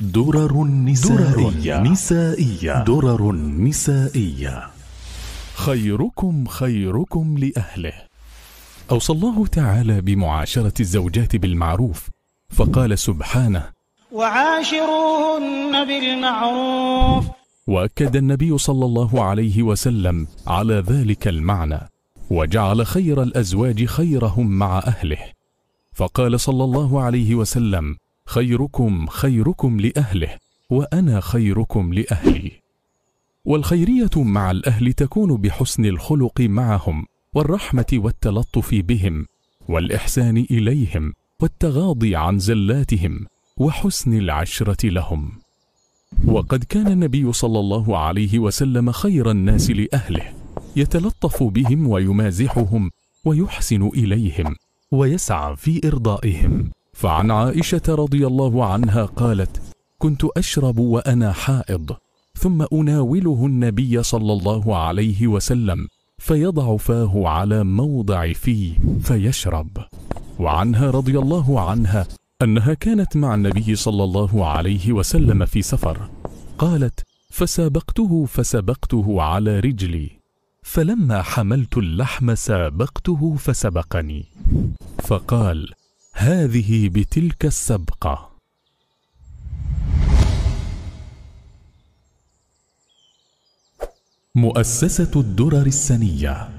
درر نسائية درر نسائية درر نسائية خيركم خيركم لأهله أوصى الله تعالى بمعاشرة الزوجات بالمعروف فقال سبحانه وعاشروهن بالمعروف وأكد النبي صلى الله عليه وسلم على ذلك المعنى وجعل خير الأزواج خيرهم مع أهله فقال صلى الله عليه وسلم خيركم خيركم لأهله وأنا خيركم لأهلي والخيرية مع الأهل تكون بحسن الخلق معهم والرحمة والتلطف بهم والإحسان إليهم والتغاضي عن زلاتهم وحسن العشرة لهم وقد كان النبي صلى الله عليه وسلم خير الناس لأهله يتلطف بهم ويمازحهم ويحسن إليهم ويسعى في إرضائهم فعن عائشة رضي الله عنها قالت كنت أشرب وأنا حائض ثم أناوله النبي صلى الله عليه وسلم فيضع فاه على موضع فيه فيشرب وعنها رضي الله عنها أنها كانت مع النبي صلى الله عليه وسلم في سفر قالت فسابقته فسبقته على رجلي فلما حملت اللحم سابقته فسبقني فقال هذه بتلك السبقه مؤسسه الدرر السنيه